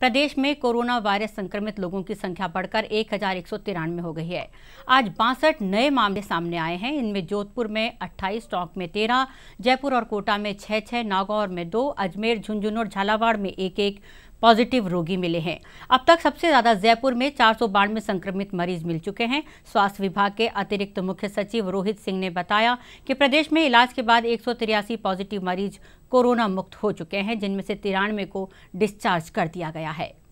प्रदेश में corona virus संक्रमित लोगों की संख्या बढ़कर एक में हो गई है आज बासठ नए मामले सामने आए हैं इनमें जोधपुर में 28, टोंक में 13, जयपुर और कोटा में 6-6, नागौर में 2, अजमेर झुंझुनू और झालावाड़ में एक एक पॉजिटिव रोगी मिले हैं अब तक सबसे ज्यादा जयपुर में चार सौ बानवे संक्रमित मरीज मिल चुके हैं स्वास्थ्य विभाग के अतिरिक्त मुख्य सचिव रोहित सिंह ने बताया कि प्रदेश में इलाज के बाद एक पॉजिटिव मरीज कोरोना मुक्त हो चुके हैं जिनमें से तिरानवे को डिस्चार्ज कर दिया गया है